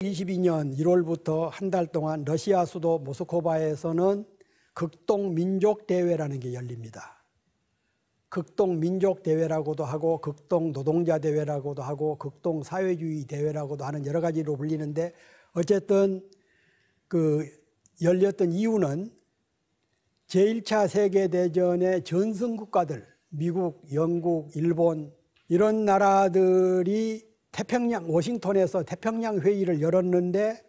22년 1월부터 한 달 동안 러시아 수도 모스코바에서는 극동 민족 대회라는 게 열립니다. 극동 민족 대회라고도 하고 극동 노동자 대회라고도 하고 극동 사회주의 대회라고도 하는 여러 가지로 불리는데 어쨌든 그 열렸던 이유는 제1차 세계 대전의 전승 국가들 미국, 영국, 일본 이런 나라들이 태평양 워싱턴에서 태평양 회의를 열었는데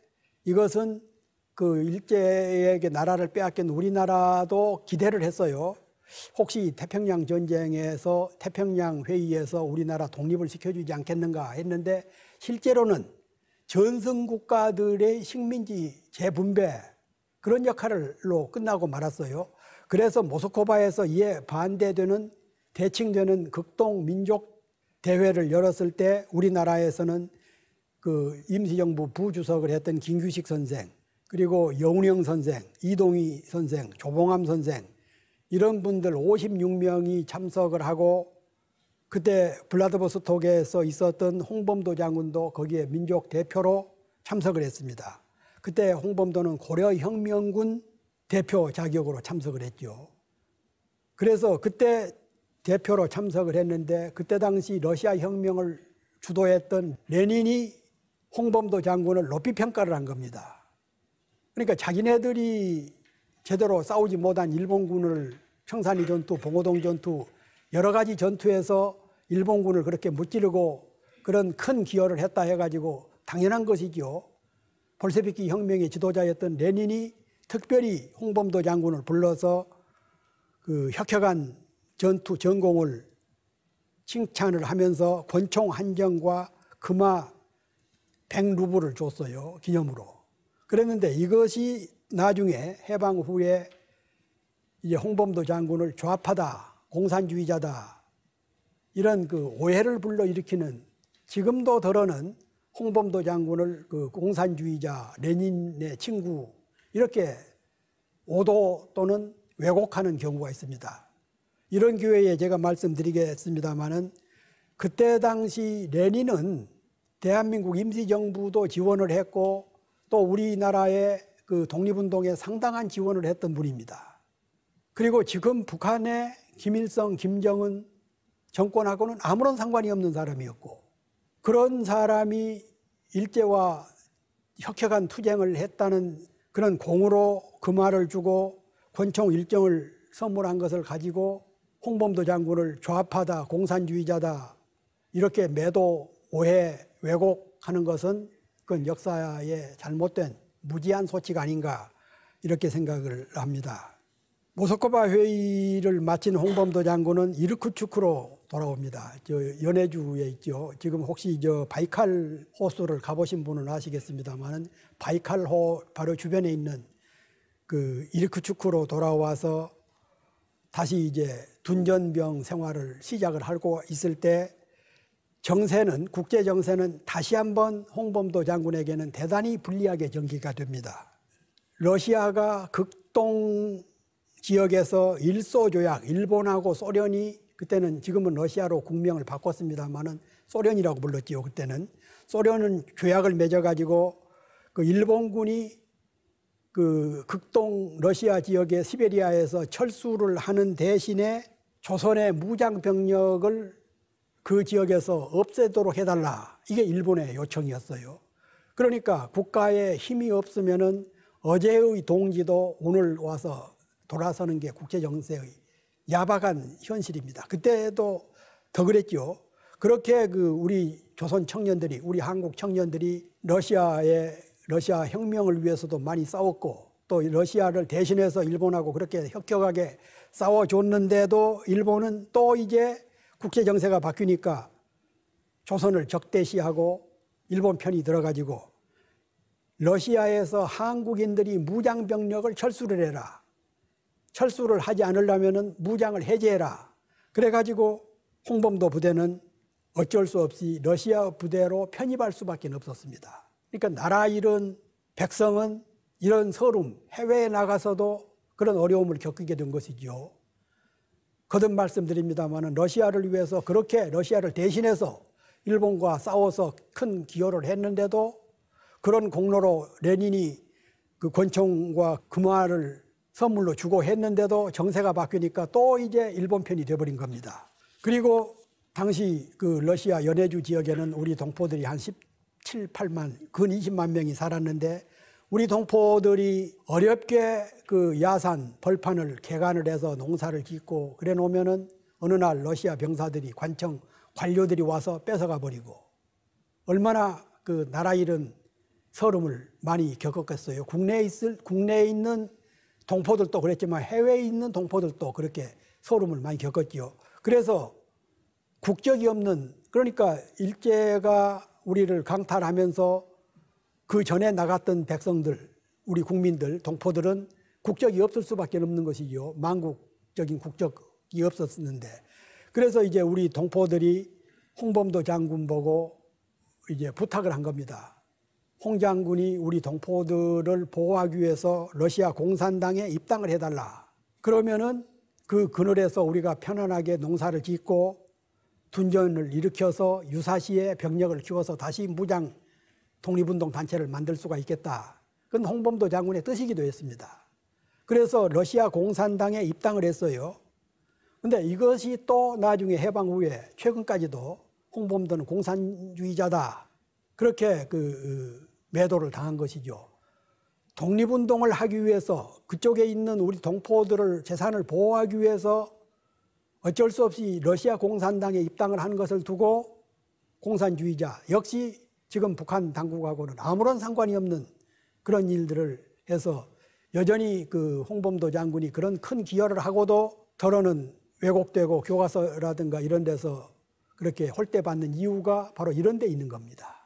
이것은 그 일제에게 나라를 빼앗긴 우리나라도 기대를 했어요. 혹시 태평양 전쟁에서 태평양 회의에서 우리나라 독립을 시켜주지 않겠는가 했는데 실제로는 전승 국가들의 식민지 재분배 그런 역할로 끝나고 말았어요. 그래서 모스크바에서 이에 반대되는 대칭되는 극동 민족 대회를 열었을 때 우리나라에서는 그 임시정부 부주석을 했던 김규식 선생 그리고 영웅영 선생, 이동희 선생, 조봉암 선생 이런 분들 56명이 참석을 하고 그때 블라드보스톡에서 있었던 홍범도 장군도 거기에 민족 대표로 참석을 했습니다. 그때 홍범도는 고려혁명군 대표 자격으로 참석을 했죠. 그래서 그때 대표로 참석을 했는데 그때 당시 러시아 혁명을 주도했던 레닌이 홍범도 장군을 높이 평가를 한 겁니다. 그러니까 자기네들이 제대로 싸우지 못한 일본군을 청산리 전투, 봉오동 전투 여러 가지 전투에서 일본군을 그렇게 무찌르고 그런 큰 기여를 했다 해가지고 당연한 것이지요. 볼세비키 혁명의 지도자였던 레닌이 특별히 홍범도 장군을 불러서 그 혁혁한 전투 전공을 칭찬을 하면서 권총 한 정과 금화 100루블을 줬어요. 기념으로. 그랬는데 이것이 나중에 해방 후에 이제 홍범도 장군을 좌파다, 공산주의자다 이런 그 오해를 불러일으키는 지금도 드러는 홍범도 장군을 그 공산주의자 레닌의 친구 이렇게 오도 또는 왜곡하는 경우가 있습니다. 이런 기회에 제가 말씀드리겠습니다만은 그때 당시 레닌은 대한민국 임시정부도 지원을 했고 또 우리나라의 그 독립운동에 상당한 지원을 했던 분입니다. 그리고 지금 북한의 김일성, 김정은 정권하고는 아무런 상관이 없는 사람이었고 그런 사람이 일제와 혁혁한 투쟁을 했다는 그런 공으로 그 말을 주고 권총 일정을 선물한 것을 가지고 홍범도 장군을 좌파다, 공산주의자다 이렇게 매도, 오해, 왜곡하는 것은 그건 역사에 잘못된 무지한 소치가 아닌가 이렇게 생각을 합니다. 모스크바 회의를 마친 홍범도 장군은 이르크츠크로 돌아옵니다. 저 연해주에 있죠. 지금 혹시 저 바이칼 호수를 가보신 분은 아시겠습니다만은 바이칼호 바로 주변에 있는 그 이르크츠크로 돌아와서 다시 이제 둔전병 생활을 시작을 하고 있을 때 정세는 국제 정세는 다시 한번 홍범도 장군에게는 대단히 불리하게 전개가 됩니다. 러시아가 극동 지역에서 일소 조약 일본하고 소련이 그때는 지금은 러시아로 국명을 바꿨습니다만은 소련이라고 불렀지요. 그때는 소련은 조약을 맺어 가지고 그 일본군이 그 극동 러시아 지역의 시베리아에서 철수를 하는 대신에 조선의 무장병력을 그 지역에서 없애도록 해달라. 이게 일본의 요청이었어요. 그러니까 국가에 힘이 없으면은 어제의 동지도 오늘 와서 돌아서는 게 국제정세의 야박한 현실입니다. 그때도 더 그랬죠. 그렇게 그 우리 조선 청년들이, 우리 한국 청년들이 러시아의, 러시아 혁명을 위해서도 많이 싸웠고 또 러시아를 대신해서 일본하고 그렇게 혁혁하게 싸워줬는데도 일본은 또 이제 국제 정세가 바뀌니까 조선을 적대시하고 일본 편이 들어가지고 러시아에서 한국인들이 무장 병력을 철수를 해라. 철수를 하지 않으려면 무장을 해제해라. 그래가지고 홍범도 부대는 어쩔 수 없이 러시아 부대로 편입할 수밖에 없었습니다. 그러니까 나라 일은 백성은 이런 서름, 해외에 나가서도 그런 어려움을 겪게 된 것이지요. 거듭 말씀드립니다만 러시아를 위해서 그렇게 러시아를 대신해서 일본과 싸워서 큰 기여를 했는데도 그런 공로로 레닌이 그 권총과 금화를 선물로 주고 했는데도 정세가 바뀌니까 또 이제 일본 편이 돼버린 겁니다. 그리고 당시 그 러시아 연해주 지역에는 우리 동포들이 한 17, 8만, 근 20만 명이 살았는데 우리 동포들이 어렵게 그 야산 벌판을 개간을 해서 농사를 짓고 그래 놓으면은 어느 날 러시아 병사들이 관청 관료들이 와서 뺏어가 버리고 얼마나 그 나라 잃은 서름을 많이 겪었겠어요. 국내에 있을 국내에 있는 동포들도 그랬지만 해외에 있는 동포들도 그렇게 소름을 많이 겪었지요. 그래서 국적이 없는 그러니까 일제가 우리를 강탈하면서 그 전에 나갔던 백성들, 우리 국민들, 동포들은 국적이 없을 수밖에 없는 것이요. 만국적인 국적이 없었는데. 그래서 이제 우리 동포들이 홍범도 장군 보고 이제 부탁을 한 겁니다. 홍 장군이 우리 동포들을 보호하기 위해서 러시아 공산당에 입당을 해달라. 그러면은 그 그늘에서 우리가 편안하게 농사를 짓고 둔전을 일으켜서 유사시에 병력을 키워서 다시 무장 독립운동 단체를 만들 수가 있겠다. 그건 홍범도 장군의 뜻이기도 했습니다. 그래서 러시아 공산당에 입당을 했어요. 근데 이것이 또 나중에 해방 후에 최근까지도 홍범도는 공산주의자다. 그렇게 그 어, 매도를 당한 것이죠. 독립운동을 하기 위해서 그쪽에 있는 우리 동포들을 재산을 보호하기 위해서 어쩔 수 없이 러시아 공산당에 입당을 한 것을 두고 공산주의자 역시 지금 북한 당국하고는 아무런 상관이 없는 그런 일들을 해서 여전히 그 홍범도 장군이 그런 큰 기여를 하고도 덜어는 왜곡되고 교과서라든가 이런 데서 그렇게 홀대받는 이유가 바로 이런 데 있는 겁니다.